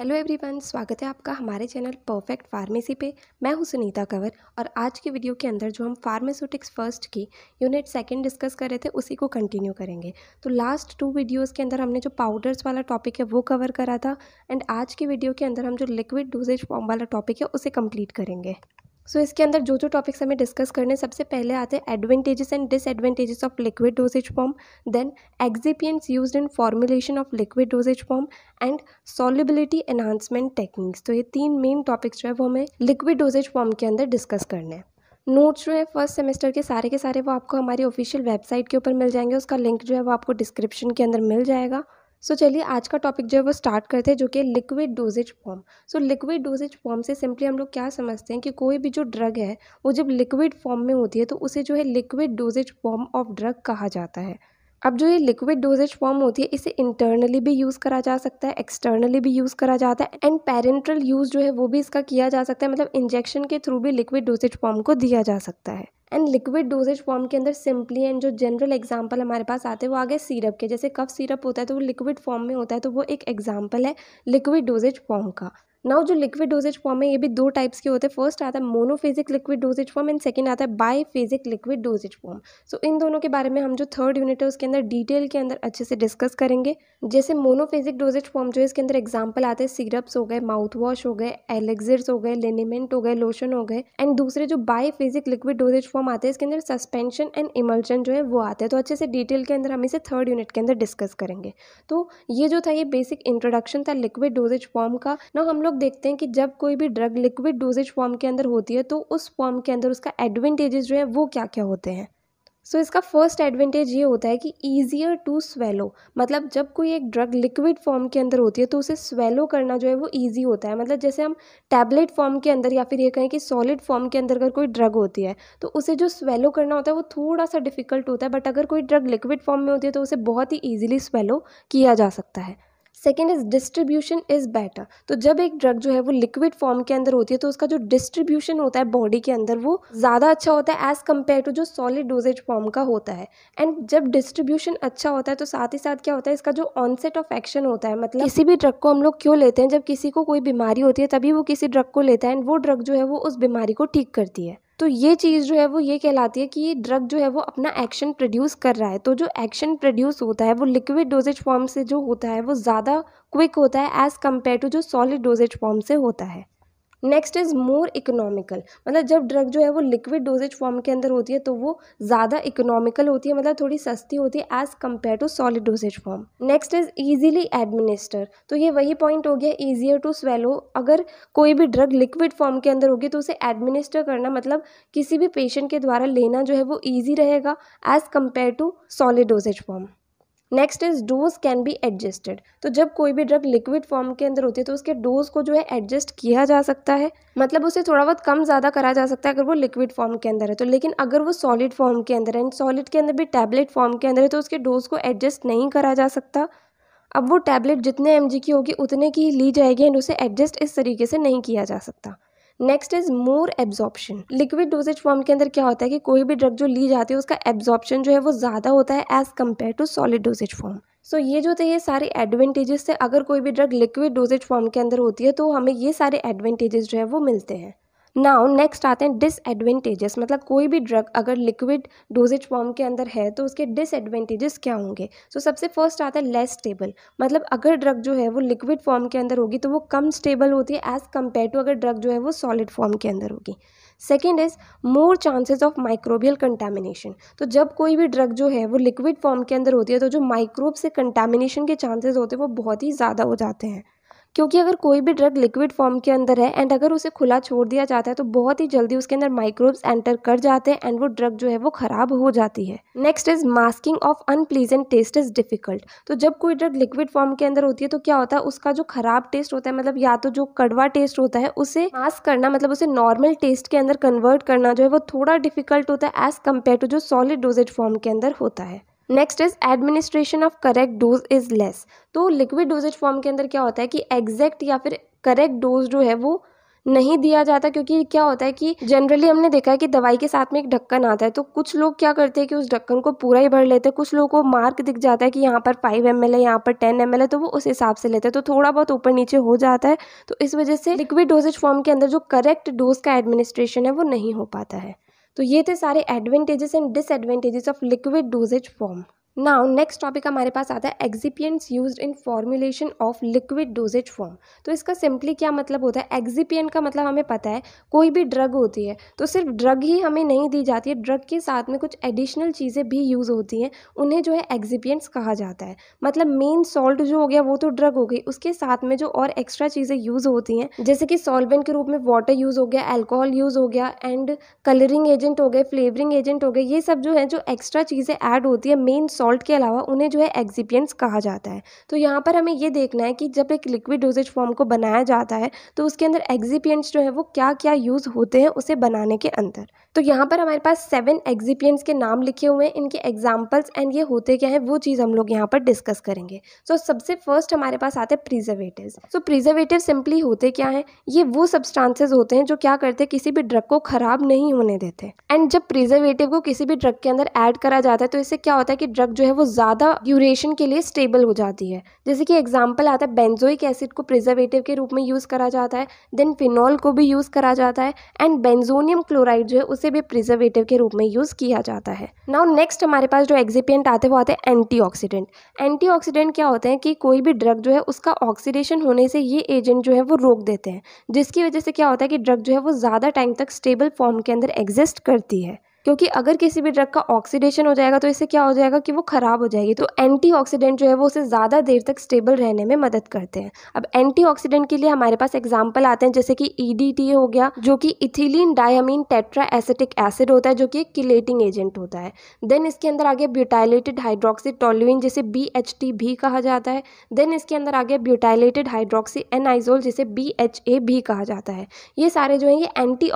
hello everyone स्वागत है आपका हमारे चैनल परफेक्ट फार्मेसी पे मैं हूं सुनीता कंवर और आज के वीडियो के अंदर जो हम फार्मास्यूटिक्स फर्स्ट की यूनिट सेकंड डिस्कस कर रहे थे उसी को कंटिन्यू करेंगे तो लास्ट टू वीडियोस के अंदर हमने जो पाउडर्स वाला टॉपिक है वो कवर करा था एंड आज के वीडियो के अंदर हम जो लिक्विड डोजेज फॉर्म वाला टॉपिक है उसे कम्प्लीट करेंगे सो so, इसके अंदर जो जो टॉपिक्स हमें डिस्कस करने सबसे पहले आते हैं advantages and disadvantages of liquid dosage form then excipients use in formulation of liquid dosage form and solubility enhancement techniques तो ये तीन मेन टॉपिक्स जो है वो हमें लिक्विड डोजेज फॉर्म के अंदर डिस्कस करने हैं नोट्स जो है फर्स्ट सेमेस्टर के सारे के सारे वो आपको हमारी ऑफिशियल वेबसाइट के ऊपर मिल जाएंगे उसका लिंक जो है वो आपको डिस्क्रिप्शन के अंदर मिल जाएगा सो so, चलिए आज का टॉपिक जो है वो स्टार्ट करते हैं जो कि liquid dosage form so liquid dosage form से सिंपली हम लोग क्या समझते हैं कि कोई भी जो ड्रग है वो जब लिक्विड फॉर्म में होती है तो उसे जो है liquid dosage form of drug कहा जाता है अब जो ये लिक्विड डोजेज फॉर्म होती है इसे इंटरनली भी यूज़ करा जा सकता है एक्सटर्नली भी यूज़ करा जाता है एंड पेरेंट्रल यूज़ जो है वो भी इसका किया जा सकता है मतलब इंजेक्शन के थ्रू भी लिक्विड डोजेज फॉर्म को दिया जा सकता है एंड लिक्विड डोजेज फॉर्म के अंदर सिंपली एंड जो जनरल एग्जाम्पल हमारे पास आते हैं वो आ गए सीरप के जैसे कफ सीरप होता है तो वो लिक्विड फॉर्म में होता है तो वो एक एग्जाम्पल है लिक्विड डोजेज फॉर्म का नाउ जो लिक्विड डोजेज फॉर्म है ये भी दो टाइप्स के होते हैं फर्स्ट आता है monophasic liquid dosage form and second आता है biphasic liquid dosage form so इन दोनों के बारे में हम जो थर्ड यूनिट है उसके अंदर डिटेल के अंदर अच्छे से डिस्कस करेंगे जैसे मोनोफेजिक डोजेज फॉर्म जो है इसके अंदर एग्जाम्पल आते हैं सिरप्स हो गए माउथ वॉश हो गए एलेक्सिर्स हो गए लेनिमेंट हो गए लोशन हो गए एंड दूसरे जो बाईफेजिक लिक्विड डोजेज फॉर्म आते हैं इसके अंदर सस्पेंशन एंड इमल्शन जो है वो आते हैं तो अच्छे से डिटेल के अंदर हम इसे थर्ड यूनिट के अंदर डिस्कस करेंगे तो ये जो था ये बेसिक इंट्रोडक्शन था लिक्विड डोजेज फॉर्म का ना हम लोग देखते हैं कि जब कोई भी ड्रग लिक्विड डोजेज फॉर्म के अंदर होती है तो उस फॉर्म के अंदर उसका एडवांटेजेस जो है वो क्या क्या होते हैं सो so, इसका फर्स्ट एडवांटेज ये होता है कि ईजियर टू स्वेलो मतलब जब कोई एक ड्रग लिक्विड फॉर्म के अंदर होती है तो उसे स्वेलो करना जो है वो ईजी होता है मतलब जैसे हम टैबलेट फॉर्म के अंदर या फिर ये कहें कि सॉलिड फॉर्म के अंदर अगर कोई ड्रग होती है तो उसे जो स्वेलो करना होता है वो थोड़ा सा डिफिकल्ट होता है बट अगर कोई ड्रग लिक्विड फॉर्म में होती है तो उसे बहुत ही ईजिली स्वेलो किया जा सकता है second is distribution is better तो जब एक ड्रग जो है वो लिक्विड फॉर्म के अंदर होती है तो उसका जो डिस्ट्रीब्यूशन होता है बॉडी के अंदर वो ज़्यादा अच्छा होता है एज़ कम्पेयर टू जो सॉलिड डोजेज फॉर्म का होता है एंड जब डिस्ट्रीब्यूशन अच्छा होता है तो साथ ही साथ क्या होता है इसका जो ऑनसेट ऑफ एक्शन होता है मतलब किसी भी ड्रग को हम लोग क्यों लेते हैं जब किसी को कोई बीमारी होती है तभी वो किसी ड्रग को लेता है एंड वो ड्रग जो है वो उस बीमारी को ठीक करती है तो ये चीज़ जो है वो ये कहलाती है कि ये ड्रग जो है वो अपना एक्शन प्रोड्यूस कर रहा है तो जो एक्शन प्रोड्यूस होता है वो लिक्विड डोजेज फॉर्म से जो होता है वो ज़्यादा क्विक होता है एज़ कम्पेयर टू जो सॉलिड डोजेज फॉर्म से होता है नेक्स्ट इज़ मोर इकोनॉमिकल मतलब जब ड्रग जो है वो लिक्विड डोजेज फॉर्म के अंदर होती है तो वो ज़्यादा इकोनॉमिकल होती है मतलब थोड़ी सस्ती होती है as compare to solid dosage form next is easily administer तो ये वही पॉइंट हो गया ईजियर टू स्वेलो अगर कोई भी ड्रग लिक्विड फॉर्म के अंदर होगी तो उसे एडमिनिस्टर करना मतलब किसी भी पेशेंट के द्वारा लेना जो है वो ईजी रहेगा as compare to solid dosage form next is dose can be adjusted तो जब कोई भी ड्रग लिक्विड फॉर्म के अंदर होती है तो उसके डोज को जो है एडजस्ट किया जा सकता है मतलब उसे थोड़ा बहुत कम ज़्यादा करा जा सकता है अगर वो लिक्विड फॉर्म के अंदर है तो लेकिन अगर वो सॉलिड फॉर्म के अंदर है एंड सॉलिड के अंदर भी टैबलेट फॉर्म के अंदर है तो उसके डोज को एडजस्ट नहीं करा जा सकता अब वो टैबलेट जितने एम की होगी उतने की ही ली जाएगी एंड उसे एडजस्ट इस तरीके से नहीं किया जा सकता next is more absorption liquid dosage form के अंदर क्या होता है कि कोई भी ड्रग जो ली जाती है उसका एब्जॉर्प्शन जो है वो ज़्यादा होता है as compare to solid dosage form so ये जो थे ये सारे एडवांटेजेस थे अगर कोई भी ड्रग लिक्विड डोजेज फॉर्म के अंदर होती है तो हमें ये सारे एडवांटेजेस जो है वो मिलते हैं नाउ नेक्स्ट आते हैं डिसएडवेंटेजेस मतलब कोई भी ड्रग अगर लिक्विड डोजेज फॉर्म के अंदर है तो उसके डिसएडवेंटेजेस क्या होंगे सो so, सबसे फर्स्ट आता है लेस स्टेबल मतलब अगर ड्रग जो है वो लिक्विड फॉर्म के अंदर होगी तो वो कम स्टेबल होती है एज़ कम्पेयर टू अगर ड्रग जो है वो सॉलिड फॉर्म के अंदर होगी second is more chances of microbial contamination तो जब कोई भी ड्रग जो है वो लिक्विड फॉर्म के अंदर होती है तो जो माइक्रोब से कंटेमिनेशन के चांसेज होते हैं वो बहुत ही ज़्यादा हो जाते हैं क्योंकि अगर कोई भी ड्रग लिक्विड फॉर्म के अंदर है एंड अगर उसे खुला छोड़ दिया जाता है तो बहुत ही जल्दी उसके अंदर माइक्रोब्स एंटर कर जाते हैं एंड वो ड्रग जो है वो खराब हो जाती है next is masking of unpleasant taste is difficult तो जब कोई ड्रग लिक्विड फॉर्म के अंदर होती है तो क्या होता है उसका जो खराब टेस्ट होता है मतलब या तो जो कड़वा टेस्ट होता है उसे मास्क करना मतलब उसे नॉर्मल टेस्ट के अंदर कन्वर्ट करना जो है वो थोड़ा डिफिकल्ट होता है एज कम्पेयर टू जो सॉलिड डोजेज फॉर्म के अंदर होता है next is administration of correct dose is less तो लिक्विड डोजेज फॉर्म के अंदर क्या होता है कि एग्जैक्ट या फिर करेक्ट डोज जो है वो नहीं दिया जाता क्योंकि क्या होता है कि जनरली हमने देखा है कि दवाई के साथ में एक ढक्कन आता है तो कुछ लोग क्या करते हैं कि उस ढक्कन को पूरा ही भर लेते हैं कुछ लोगों को मार्क दिख जाता है कि यहाँ पर फाइव एम एल है यहाँ पर टेन एम एल है तो वो उस हिसाब से लेते हैं तो थोड़ा बहुत ऊपर नीचे हो जाता है तो इस वजह से लिक्विड डोजेज फॉर्म के अंदर जो करेक्ट डोज का एडमिनिस्ट्रेशन है वो नहीं हो पाता है तो ये थे सारे advantages and disadvantages of liquid dosage form now next topic हमारे पास आता है excipients use in formulation of liquid dosage form तो इसका सिंपली क्या मतलब होता है एक्जिपियंट का मतलब हमें पता है कोई भी ड्रग होती है तो सिर्फ ड्रग ही हमें नहीं दी जाती है ड्रग के साथ में कुछ एडिशनल चीज़ें भी यूज़ होती हैं उन्हें जो है एक्जिपियंट्स कहा जाता है मतलब मेन सॉल्ट जो हो गया वो तो ड्रग हो गई उसके साथ में जो और एक्स्ट्रा चीज़ें यूज़ होती हैं जैसे कि सॉल्वेंट के रूप में वाटर यूज़ हो गया एल्कोहल यूज़ हो गया एंड कलरिंग एजेंट हो गए फ्लेवरिंग एजेंट हो गए ये सब जो है जो एक्स्ट्रा चीज़ें ऐड होती है मेन सॉल्ट सॉल्ट के अलावा उन्हें जो है एक्सिपियंट्स कहा जाता है तो यहाँ पर हमें ये देखना है कि जब एक लिक्विड डोजेज फॉर्म को बनाया जाता है तो उसके अंदर एक्सिपियंट्स जो है वो क्या क्या यूज़ होते हैं उसे बनाने के अंदर तो यहाँ पर हमारे पास सेवन एक्सिपियंट्स के नाम लिखे हुए हैं इनके एग्जाम्पल्स एंड ये होते क्या है वो चीज़ हम लोग यहाँ पर डिस्कस करेंगे सो so, सबसे फर्स्ट हमारे पास आते हैं प्रिजर्वेटिव सो प्रिजर्वेटिव सिंपली होते क्या है ये वो सब्सटांसेज होते हैं जो क्या करते हैं किसी भी ड्रग को खराब नहीं होने देते एंड जब प्रिजर्वेटिव को किसी भी ड्रग के अंदर ऐड करा जाता है तो इससे क्या होता है कि ड्रग जो है वो ज़्यादा ड्यूरेशन के लिए स्टेबल हो जाती है जैसे कि एग्जाम्पल आता है बेंजोइक एसिड को प्रिजर्वेटिव के रूप में यूज़ करा जाता है देन फिनॉल को भी यूज़ करा जाता है एंड बेंजोनियम क्लोराइड जो है उसे भी प्रिजर्वेटिव के रूप में यूज़ किया जाता है नाउ नेक्स्ट हमारे पास जो एग्जिपियंट आते हैं वो आते हैं एंटी ऑक्सीडेंट एंटी ऑक्सीडेंट क्या होते हैं कि कोई भी ड्रग जो है उसका ऑक्सीडेशन होने से ये एजेंट जो है वो रोक देते हैं जिसकी वजह से क्या होता है कि ड्रग जो है वो ज़्यादा टाइम तक स्टेबल फॉर्म के अंदर एग्जिस्ट करती है क्योंकि अगर किसी भी ड्रग का ऑक्सीडेशन हो जाएगा तो इससे क्या हो जाएगा कि वो ख़राब हो जाएगी तो एंटी जो है वो उसे ज़्यादा देर तक स्टेबल रहने में मदद करते हैं अब एंटी के लिए हमारे पास एग्जाम्पल आते हैं जैसे कि ई e हो गया जो कि ethylene diamine tetra acetic acid होता है जो कि एक किलेटिंग एजेंट होता है देन इसके अंदर आगे ब्यूटाइलेटेड हाइड्रोक्सी टोल्यूइन जिसे बी भी कहा जाता है देन इसके अंदर आगे ब्यूटाइलेटेड हाइड्रोक्सी एनाइजोल जिसे बी भी कहा जाता है ये सारे जो है ये एंटी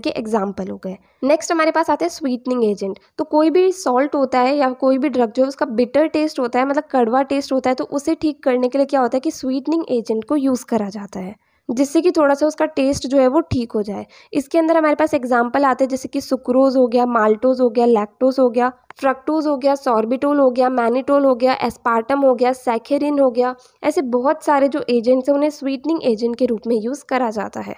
के एग्जाम्पल हो गए नेक्स्ट हमारे पास आते हैं स्वीटनिंग एजेंट तो कोई भी सॉल्ट होता है या कोई भी ड्रग जो है उसका बिटर टेस्ट होता है मतलब कड़वा टेस्ट होता है तो उसे ठीक करने के लिए क्या होता है कि स्वीटनिंग एजेंट को यूज़ करा जाता है जिससे कि थोड़ा सा उसका टेस्ट जो है वो ठीक हो जाए इसके अंदर हमारे पास एग्जाम्पल आते हैं जैसे कि सुक्रोज हो गया माल्टोज हो गया लैक्टोज हो गया फ्रक्टोज हो गया सॉर्बिटोल हो गया मैनिटोल हो गया एस्पार्टम हो गया सैखेरिन हो गया ऐसे बहुत सारे जो एजेंट्स हैं उन्हें स्वीटनिंग एजेंट के रूप में यूज़ करा जाता है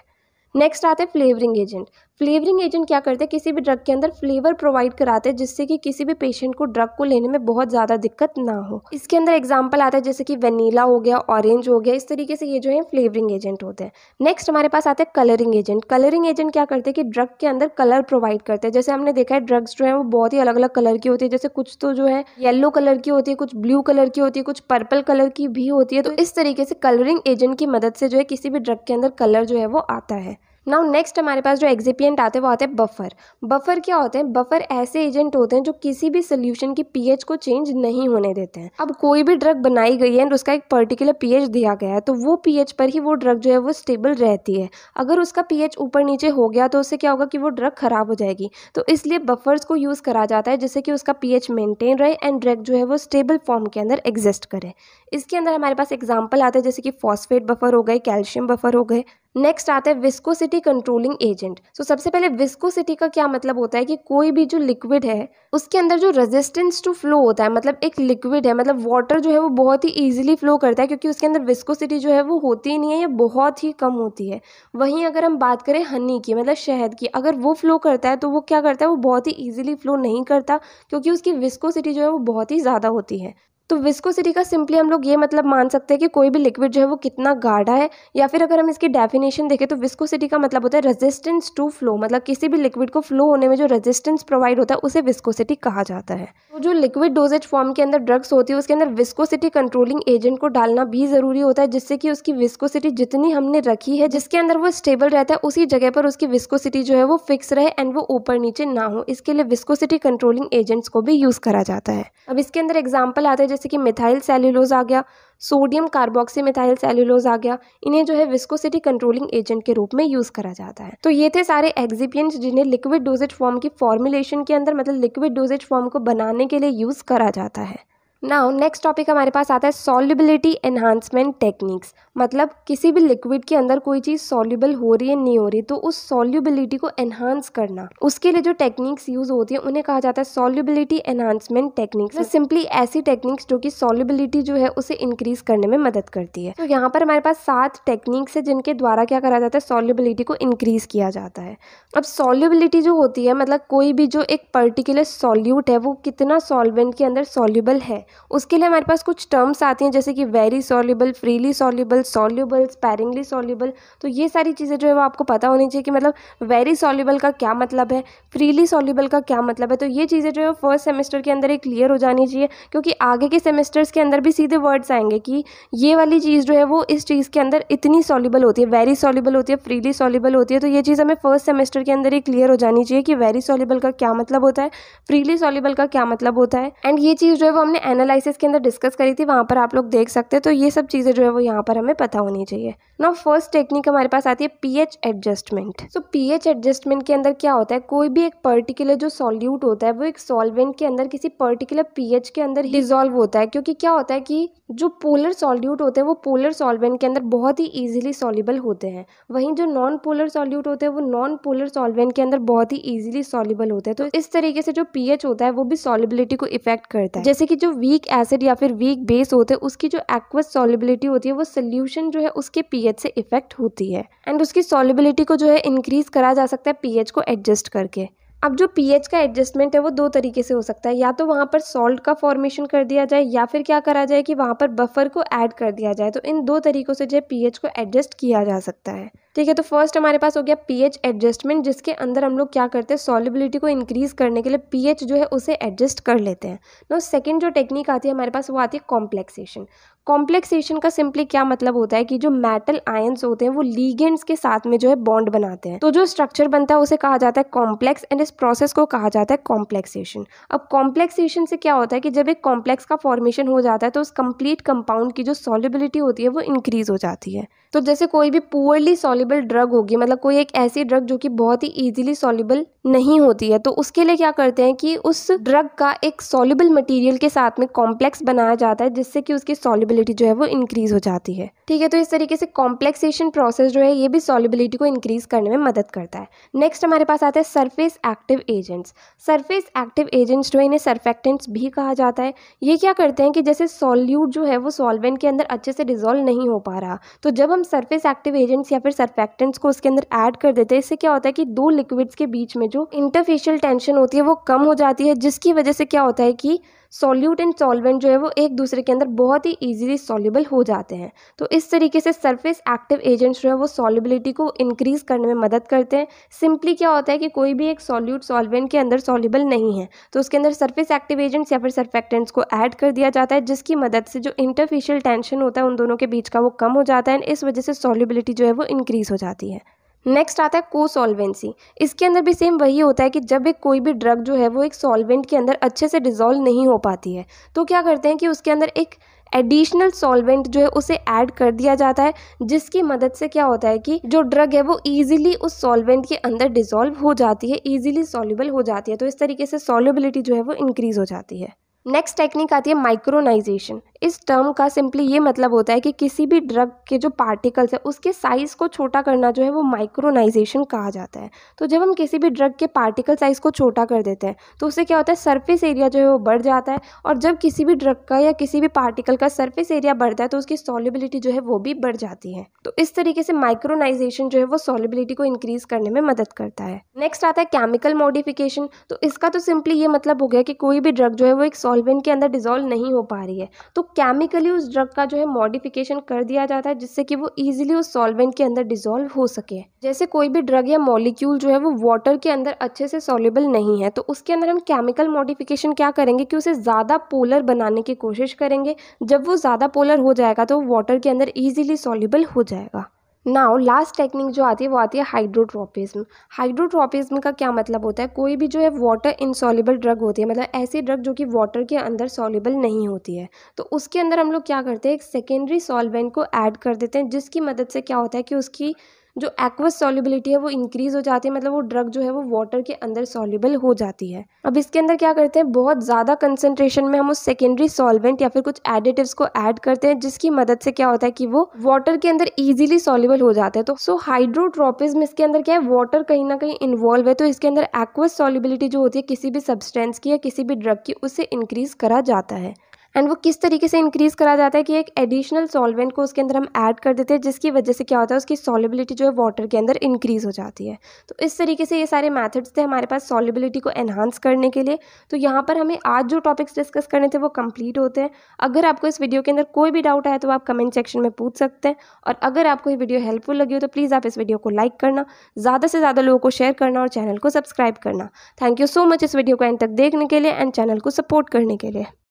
नेक्स्ट आते हैं फ्लेवरिंग एजेंट फ्लेवरिंग एजेंट क्या करते हैं किसी भी ड्रग के अंदर फ्लेवर प्रोवाइड कराते हैं जिससे कि किसी भी पेशेंट को ड्रग को लेने में बहुत ज़्यादा दिक्कत ना हो इसके अंदर एग्जाम्पल आता है जैसे कि वनीला हो गया ऑरेंज हो गया इस तरीके से ये जो है फ्लेवरिंग एजेंट होते हैं नेक्स्ट हमारे पास आते हैं कलरिंग एजेंट कलरिंग एजेंट क्या करते हैं कि ड्रग के अंदर कलर प्रोवाइड करते हैं जैसे हमने देखा है ड्रग्स जो है वो बहुत ही अलग अलग कलर की होती है जैसे कुछ तो जो है येलो कलर की होती है कुछ ब्लू कलर की होती है कुछ पर्पल कलर की भी होती है तो इस तरीके से कलरिंग एजेंट की मदद से जो है किसी भी ड्रग के अंदर कलर जो है वो आता है नाउ नेक्स्ट हमारे पास जो एक्जिपियंट आते हैं वो आते हैं बफर बफर क्या होते हैं बफर ऐसे एजेंट होते हैं जो किसी भी सोल्यूशन की पीएच को चेंज नहीं होने देते हैं अब कोई भी ड्रग बनाई गई है और उसका एक पर्टिकुलर पीएच दिया गया है तो वो पीएच पर ही वो ड्रग जो है वो स्टेबल रहती है अगर उसका पीएच ऊपर नीचे हो गया तो उससे क्या होगा कि वो ड्रग खराब हो जाएगी तो इसलिए बफर्स को यूज़ करा जाता है जिससे कि उसका पीएच मेंटेन रहे एंड ड्रग जो है वो स्टेबल फॉर्म के अंदर एग्जिस्ट करे इसके अंदर हमारे पास एग्जाम्पल आते हैं जैसे कि फॉस्फेट बफर हो गए कैल्शियम बफर हो गए नेक्स्ट आता है विस्कोसिटी कंट्रोलिंग एजेंट सो सबसे पहले विस्कोसिटी का क्या मतलब होता है कि कोई भी जो लिक्विड है उसके अंदर जो रेजिस्टेंस टू फ्लो होता है मतलब एक लिक्विड है मतलब वाटर जो है वो बहुत ही ईजिली फ्लो करता है क्योंकि उसके अंदर विस्कोसिटी जो है वो होती ही नहीं है या बहुत ही कम होती है वहीं अगर हम बात करें हनी की मतलब शहद की अगर वो फ्लो करता है तो वो क्या करता है वो बहुत ही ईजिली फ्लो नहीं करता क्योंकि उसकी विस्कोसिटी जो है वो बहुत ही ज़्यादा होती है तो विस्कोसिटी का सिंपली हम लोग ये मतलब मान सकते हैं कि कोई भी लिक्विड जो है वो कितना गाढ़ा है या फिर अगर हम इसकी डेफिनेशन देखें तो विस्कोसिटी का मतलब होता है रेजिस्टेंस टू फ्लो मतलब किसी भी लिक्विड को फ्लो होने में जो रेजिस्टेंस प्रोवाइड होता है उसे विस्कोसिटी कहा जाता है तो जो लिक्विड डोजेज फॉर्म के अंदर ड्रग्स होती है उसके अंदर विस्कोसिटी कंट्रोलिंग एजेंट को डालना भी जरूरी होता है जिससे कि उसकी विस्कोसिटी जितनी हमने रखी है जिसके अंदर वो स्टेबल रहता है उसी जगह पर उसकी विस्कोसिटी जो है वो फिक्स रहे एंड वो ऊपर नीचे ना हो इसके लिए विस्कोसिटी कंट्रोलिंग एजेंट्स को भी यूज करा जाता है अब इसके अंदर एग्जाम्पल आते हैं जैसे कि मिथाइल सेल्यूलोज आ गया सोडियम कार्बोक्सी मिथाइल सेल्यूलोज आ गया इन्हें जो है विस्कोसिटी कंट्रोलिंग एजेंट के रूप में यूज करा जाता है तो ये थे सारे एक्जिपियंट जिन्हें लिक्विड डोजेज फॉर्म की फॉर्मुलेशन के अंदर मतलब लिक्विड डोजेज फॉर्म को बनाने के लिए यूज करा जाता है नाउ नेक्स्ट टॉपिक हमारे पास आता है सॉल्युबिलिटी एनहांसमेंट टेक्निक्स मतलब किसी भी लिक्विड के अंदर कोई चीज़ सॉल्युबल हो रही है नहीं हो रही तो उस सॉल्युबिलिटी को एनहांस करना उसके लिए जो टेक्निक्स यूज होती है उन्हें कहा जाता है सॉल्युबिलिटी एनहांसमेंट टेक्निक्स सिंपली ऐसी टेक्निक्स जो कि सॉल्युबिलिटी जो है उसे इंक्रीज करने में मदद करती है तो यहाँ पर हमारे पास सात टेक्निक्स है जिनके द्वारा क्या करा जाता है सॉल्युबिलिटी को इंक्रीज किया जाता है अब सॉल्युबिलिटी जो होती है मतलब कोई भी जो एक पर्टिकुलर सॉल्यूट है वो कितना सॉल्वेंट के अंदर सॉल्युबल है उसके लिए हमारे पास कुछ टर्म्स आती हैं जैसे कि very soluble freely soluble soluble sparingly soluble तो ये सारी चीज़ें जो है वो आपको पता होनी चाहिए कि मतलब वेरी सॉल्यूबल का क्या मतलब है फ्रीली सॉल्यूबल का क्या मतलब है तो ये चीज़ें जो है फर्स्ट सेमेस्टर के अंदर ही क्लियर हो जानी चाहिए क्योंकि आगे के सेमेस्टर्स के अंदर भी सीधे वर्ड्स आएंगे कि ये वाली चीज़ जो है वो इस चीज़ के अंदर इतनी सॉल्यूबल होती है वेरी सॉल्यूबल होती है फ्रीली सॉल्यूबल होती है तो ये चीज़ हमें फर्स्ट सेमेस्टर के अंदर ही क्लियर हो जानी चाहिए कि वेरी सॉल्यूबल का क्या मतलब होता है फ्रीली सॉल्यूबल का क्या मतलब होता है एंड ये चीज़ जो है वो हमने एनालिसिस के अंदर डिस्कस करी थी वहाँ पर आप लोग देख सकते हैं तो ये सब चीज़ें जो है वो यहाँ पर हमें पता होनी चाहिए ना फर्स्ट टेक्निक हमारे पास आती है pH adjustment so pH adjustment के अंदर क्या होता है कोई भी एक पर्टिकुलर जो सॉल्यूट होता है वो एक सॉल्वेंट के अंदर किसी पर्टिकुलर पीएच के अंदर डिजोल्व होता है क्योंकि क्या होता है कि जो पोलर सॉल्यूट होते हैं वो पोलर सॉल्वेंट के अंदर बहुत ही ईजिली सॉल्यूबल होते हैं वहीं जो नॉन पोलर सॉल्यूट होते हैं वो नॉन पोलर सॉल्वेंट के अंदर बहुत ही ईजिली सॉल्यूबल होते हैं तो इस तरीके से जो पीएच होता है वो भी सॉलिबिलिटी को इफेक्ट करता है जैसे कि जो वी वीक एसिड या फिर वीक बेस होते हैं उसकी जो एक्वस सॉलिबिलिटी होती है वो सोल्यूशन जो है उसके पीएच से इफेक्ट होती है एंड उसकी सॉलिबिलिटी को जो है इंक्रीज करा जा सकता है पीएच को एडजस्ट करके अब जो पीएच का एडजस्टमेंट है वो दो तरीके से हो सकता है या तो वहाँ पर सॉल्ट का फॉर्मेशन कर दिया जाए या फिर क्या करा जाए कि वहाँ पर बफर को ऐड कर दिया जाए तो इन दो तरीकों से जो पीएच को एडजस्ट किया जा सकता है ठीक है तो फर्स्ट हमारे पास हो गया पीएच एडजस्टमेंट जिसके अंदर हम लोग क्या करते हैं सॉलिबिलिटी को इंक्रीज करने के लिए पीएच जो है उसे एडजस्ट कर लेते हैं नो सेकंड जो टेक्निक आती है हमारे पास वो आती है कॉम्प्लेक्सेशन कॉम्प्लेक्सेशन का सिंपली क्या मतलब होता है कि जो मेटल आयंस होते हैं वो लीगेंड्स के साथ में जो है बॉन्ड बनाते हैं तो जो स्ट्रक्चर बनता है उसे कहा जाता है कॉम्प्लेक्स एंड इस प्रोसेस को कहा जाता है कॉम्प्लेक्सेशन अब कॉम्प्लेक्सेशन से क्या होता है कि जब एक कॉम्प्लेक्स का फॉर्मेशन हो जाता है तो उस कंप्लीट कंपाउंड की जो सॉलिबिलिटी होती है वो इंक्रीज हो जाती है तो जैसे कोई भी पुअरली सॉलिबल ड्रग होगी मतलब कोई एक ऐसी ड्रग जो कि बहुत ही ईजिली सॉल्यूबल नहीं होती है तो उसके लिए क्या करते हैं कि उस ड्रग का एक सॉल्यूबल मटेरियल के साथ में कॉम्प्लेक्स बनाया जाता है जिससे कि उसकी सॉल्युबिलिटी जो है वो इंक्रीज हो जाती है ठीक है तो इस तरीके से कॉम्प्लेक्सेशन प्रोसेस जो है ये भी सॉल्युबिलिटी को इंक्रीज करने में मदद करता है नेक्स्ट हमारे पास आता है surface active agents surface active agents जो है इन्हें सरफेक्टेंट्स भी कहा जाता है ये क्या करते हैं कि जैसे सॉल्यूट जो है वो सॉल्वेंट के अंदर अच्छे से डिजोल्व नहीं हो पा रहा तो जब हम हम सरफेस एक्टिव एजेंट्स या फिर सरफेक्टेंट्स को उसके अंदर ऐड कर देते हैं इससे क्या होता है कि दो लिक्विड्स के बीच में जो इंटरफेशियल टेंशन होती है वो कम हो जाती है जिसकी वजह से क्या होता है कि सॉल्यूट एंड सॉल्वेंट जो है वो एक दूसरे के अंदर बहुत ही ईजिली सॉल्यूबल हो जाते हैं तो इस तरीके से सरफेस एक्टिव एजेंट्स जो है वो सॉल्युबिलिटी को इंक्रीज करने में मदद करते हैं सिंपली क्या होता है कि कोई भी एक सॉल्यूट सॉल्वेंट के अंदर सॉलिबल नहीं है तो उसके अंदर सर्फेस एक्टिव एजेंट्स या फिर सरफेक्टेंट्स को ऐड कर दिया जाता है जिसकी मदद से जो इंटरफिशियल टेंशन होता है उन दोनों के बीच का वो कम हो जाता है एंड इस वजह से सॉलिबिलिटी जो है वो इंक्रीज़ हो जाती है नेक्स्ट आता है को सॉल्वेंसी इसके अंदर भी सेम वही होता है कि जब एक कोई भी ड्रग जो है वो एक सॉल्वेंट के अंदर अच्छे से डिजोल्व नहीं हो पाती है तो क्या करते हैं कि उसके अंदर एक एडिशनल सॉल्वेंट जो है उसे ऐड कर दिया जाता है जिसकी मदद से क्या होता है कि जो ड्रग है वो इजीली उस सॉल्वेंट के अंदर डिजोल्व हो जाती है ईजिली सॉल्यूबल हो जाती है तो इस तरीके से सॉल्युबिलिटी जो है वो इंक्रीज हो जाती है नेक्स्ट टेक्निक आती है माइक्रोनाइजेशन इस टर्म का सिंपली ये मतलब होता है कि किसी भी ड्रग के जो पार्टिकल्स है उसके साइज़ को छोटा करना जो है वो माइक्रोनाइजेशन कहा जाता है तो जब हम किसी भी ड्रग के पार्टिकल साइज़ को छोटा कर देते हैं तो उससे क्या होता है सरफेस एरिया जो है वो बढ़ जाता है और जब किसी भी ड्रग का या किसी भी पार्टिकल का सर्फेस एरिया बढ़ता है तो उसकी सॉलिबिलिटी जो है वो भी बढ़ जाती है तो इस तरीके से माइक्रोनाइजेशन जो है वो सॉलिबिलिटी को इंक्रीज करने में मदद करता है नेक्स्ट आता है केमिकल मॉडिफिकेशन तो इसका तो सिंपली ये मतलब हो गया कि कोई भी ड्रग जो है वो एक सॉल्वेंट के अंदर डिजोल्व नहीं हो पा रही है तो केमिकली उस ड्रग का जो है मॉडिफिकेशन कर दिया जाता है जिससे कि वो ईजिली उस सॉल्वेंट के अंदर डिजोल्व हो सके जैसे कोई भी ड्रग या मॉलिक्यूल जो है वो वाटर के अंदर अच्छे से सॉल्युबल नहीं है तो उसके अंदर हम केमिकल मॉडिफिकेशन क्या करेंगे कि उसे ज़्यादा पोलर बनाने की कोशिश करेंगे जब वो ज़्यादा पोलर हो जाएगा तो वाटर के अंदर ईजिली सॉल्युबल हो जाएगा नाउ लास्ट टेक्निक जो आती है वो आती है हाइड्रोट्रोपिज्म हाइड्रोट्रोपिज्म का क्या मतलब होता है कोई भी जो है वाटर इनसॉलिबल ड्रग होती है मतलब ऐसी ड्रग जो कि वाटर के अंदर सॉलिबल नहीं होती है तो उसके अंदर हम लोग क्या करते हैं एक सेकेंडरी सॉल्वेंट को ऐड कर देते हैं जिसकी मदद से क्या होता है कि उसकी जो एक्वस सॉल्युबिलिटी है वो इंक्रीज हो जाती है मतलब वो ड्रग जो है वो वाटर के अंदर सॉल्युबल हो जाती है अब इसके अंदर क्या करते हैं बहुत ज़्यादा कंसेंट्रेशन में हम उस सेकेंडरी सॉल्वेंट या फिर कुछ एडिटिव्स को ऐड करते हैं जिसकी मदद से क्या होता है कि वो वाटर के अंदर ईजिली सॉल्युबल हो जाता है तो सो हाइड्रोट्रोपिज्म इसके अंदर क्या है वाटर कहीं ना कहीं इन्वॉल्व है तो इसके अंदर एक्वस सॉल्युबिलिटी जो होती है किसी भी सब्सटेंस की या किसी भी ड्रग की उसे इंक्रीज करा जाता है एंड वो किस तरीके से इंक्रीज़ करा जाता है कि एक एडिशनल सॉल्वेंट को उसके अंदर हम ऐड कर देते हैं जिसकी वजह से क्या होता है उसकी सॉलिबिलिटी जो है वाटर के अंदर इंक्रीज़ हो जाती है तो इस तरीके से ये सारे मैथड्स थे हमारे पास सॉलिबिलिटी को एनहांस करने के लिए तो यहाँ पर हमें आज जो टॉपिक्स डिस्कस करने थे वो कम्प्लीट होते हैं अगर आपको इस वीडियो के अंदर कोई भी डाउट आया तो आप कमेंट सेक्शन में पूछ सकते हैं और अगर आपको ये वीडियो हेल्पफुल लगी हो तो प्लीज़ आप इस वीडियो को लाइक करना ज़्यादा से ज़्यादा लोगों को शेयर करना और चैनल को सब्सक्राइब करना थैंक यू सो मच इस वीडियो को एंड तक देखने के लिए एंड चैनल को सपोर्ट करने के लिए